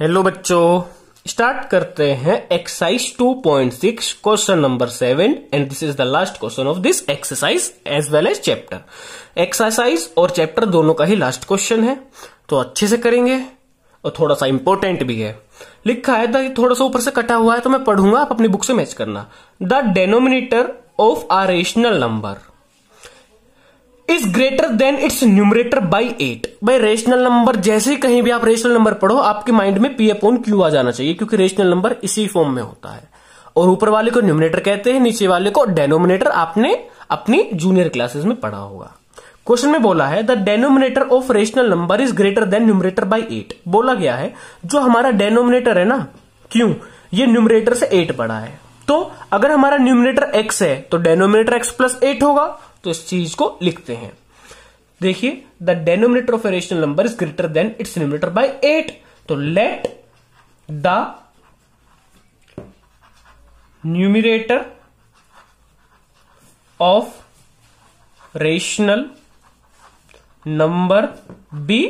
hello बच्चों start करते हैं exercise 2.6 question number seven and this is the last question of this exercise as well as chapter exercise और chapter दोनों का ही last question है तो अच्छे से करेंगे और थोड़ा सा इंपॉर्टेंट भी है लिखा है द थोड़ा सा ऊपर से कटा हुआ है तो मैं पढ़ूंगा आप अपनी बुक से मैच करना the denominator of a rational number is greater than its numerator by eight भाई रेशनल नंबर जैसे ही कहीं भी आप रेशनल नंबर पढ़ो आपके माइंड में पी अपॉन क्यू आ जाना चाहिए क्योंकि रेशनल नंबर इसी फॉर्म में होता है और ऊपर वाले को न्यूमिनेटर कहते हैं नीचे वाले को डेनोमिनेटर आपने अपनी जूनियर क्लासेस में पढ़ा होगा क्वेश्चन में बोला है the denominator of rational number is greater than numerator by eight बोला गया है जो हमारा डेनोमिनेटर है ना क्यों ये न्यूमरेटर से एट बड़ा है तो अगर हमारा न्यूमिनेटर एक्स है तो डेनोमिनेटर एक्स प्लस एट होगा तो इस चीज को लिखते हैं देखिए the denominator of rational number is greater than its numerator by eight तो let the numerator of rational number be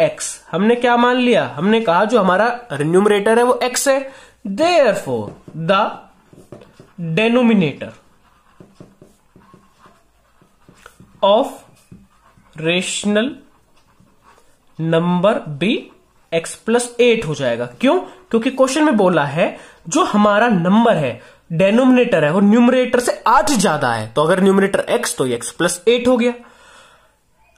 x हमने क्या मान लिया हमने कहा जो हमारा रिन्यूमरेटर है वो एक्स है therefore the denominator of rational number be x plus eight हो जाएगा क्यों क्योंकि क्वेश्चन में बोला है जो हमारा नंबर है डेनोमिनेटर है वो न्यूमरेटर से आठ ज्यादा है तो अगर न्यूमरेटर एक्स तो एक्स प्लस एट हो गया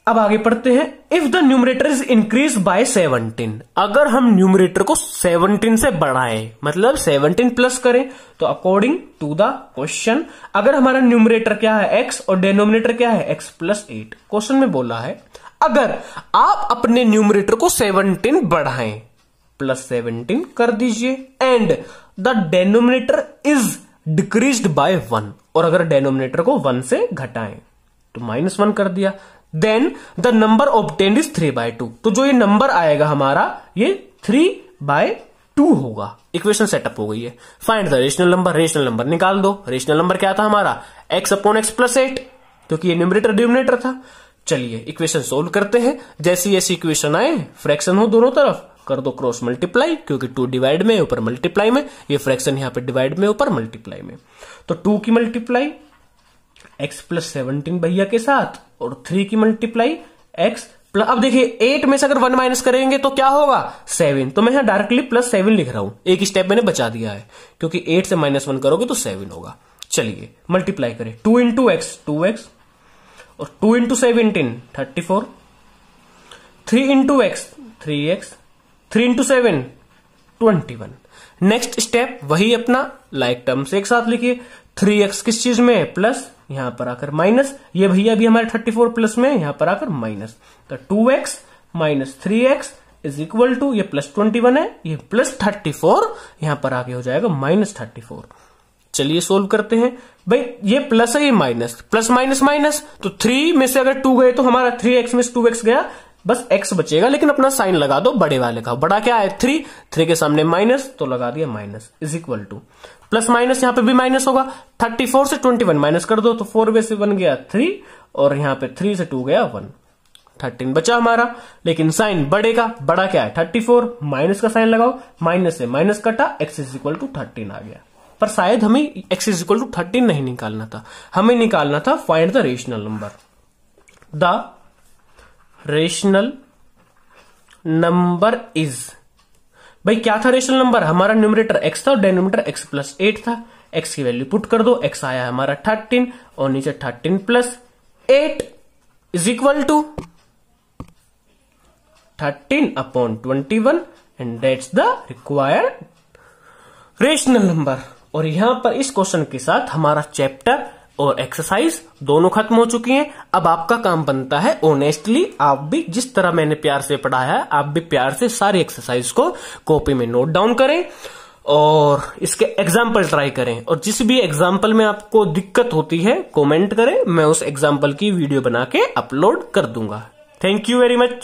अब आगे पढ़ते हैं if the numerator is increase by seventeen अगर हम न्यूमरेटर को सेवनटीन से बढ़ाएं मतलब सेवनटीन प्लस करें तो अकॉर्डिंग टू द क्वेश्चन अगर हमारा न्यूमरेटर क्या है एक्स और डेनोमिनेटर क्या है एक्स प्लस एट क्वेश्चन में बोला है अगर आप अपने न्यूमरेटर को सेवनटीन बढ़ाएं प्लस सेवनटीन कर दीजिए and the denominator is decrease by one और अगर डेनोमिनेटर को वन से घटाएं तो माइनस वन कर दिया then the number obtained is three by two तो जो ये नंबर आएगा हमारा ये थ्री बाय टू होगा इक्वेशन सेटअप हो गई है find the rational number rational number निकाल दो रेशनल नंबर क्या था हमारा x upon x plus eight क्योंकि ये न्यूमरेटर डिनोमिनेटर था चलिए इक्वेशन सोल्व करते हैं जैसी जैसी इक्वेशन आए फ्रैक्शन हो दोनों तरफ कर दो क्रॉस मल्टीप्लाई क्योंकि टू डिवाइड में ऊपर मल्टीप्लाई में ये फ्रैक्शन यहां पे डिवाइड में ऊपर मल्टीप्लाई में तो टू की मल्टीप्लाई एक्स प्लस सेवनटीन भैया के साथ और थ्री की मल्टीप्लाई एक्स प्लस अब देखिए एट में से अगर वन माइनस करेंगे तो क्या होगा सेवन तो मैं यहां डायरेक्टली प्लस सेवन लिख रहा हूं एक स्टेप मैंने बचा दिया है क्योंकि एट से माइनस वन करोगे तो सेवन होगा चलिए मल्टीप्लाई करें two into x two x और two into seventeen thirty four three into x three x three into seven twenty one next step वही अपना लाइक टर्म्स एक साथ लिखिए थ्री एक्स किस चीज में प्लस यहां पर आकर माइनस ये भैया भी हमारे थर्टी फोर प्लस में यहां पर आकर माइनस तो two x minus three x is equal to ये प्लस ट्वेंटी वन है ये प्लस थर्टी फोर यहां पर आगे हो जाएगा माइनस थर्टी फोर चलिए सोल्व करते हैं भाई ये प्लस है ये माइनस प्लस माइनस माइनस तो थ्री में से अगर टू गए तो हमारा थ्री एक्स में टू एक्स गया बस एक्स बचेगा लेकिन अपना साइन लगा दो बड़े वाले का बड़ा क्या है थ्री थ्री के सामने माइनस तो लगा दिया minus is equal to plus minus यहां पे भी माइनस होगा थर्टी फोर से ट्वेंटी वन माइनस कर दो तो फोर वे से वन गया थ्री और यहां पे थ्री से टू गया वन थर्टीन बचा हमारा लेकिन साइन बड़े का बड़ा क्या है थर्टी फोर माइनस का साइन लगाओ माइनस से माइनस कटा x is equal to thirteen आ गया पर शायद हमें x is equal to thirteen नहीं निकालना था हमें निकालना था find the rational number the rational number is भाई क्या था रेशनल नंबर हमारा न्यूमरेटर एक्स था और डेनोमीटर एक्स प्लस एट था एक्स की वैल्यू पुट कर दो एक्स आया हमारा थर्टीन और नीचे thirteen plus eight is equal to thirteen upon twenty one and that's the required rational number और यहां पर इस क्वेश्चन के साथ हमारा चैप्टर और एक्सरसाइज दोनों खत्म हो चुकी हैं अब आपका काम बनता है ओनेस्टली आप भी जिस तरह मैंने प्यार से पढ़ाया है आप भी प्यार से सारी एक्सरसाइज को कॉपी में नोट डाउन करें और इसके एग्जाम्पल ट्राई करें और जिस भी एग्जाम्पल में आपको दिक्कत होती है कमेंट करें मैं उस एग्जाम्पल की वीडियो बना के अपलोड कर दूंगा थैंक यू वेरी मच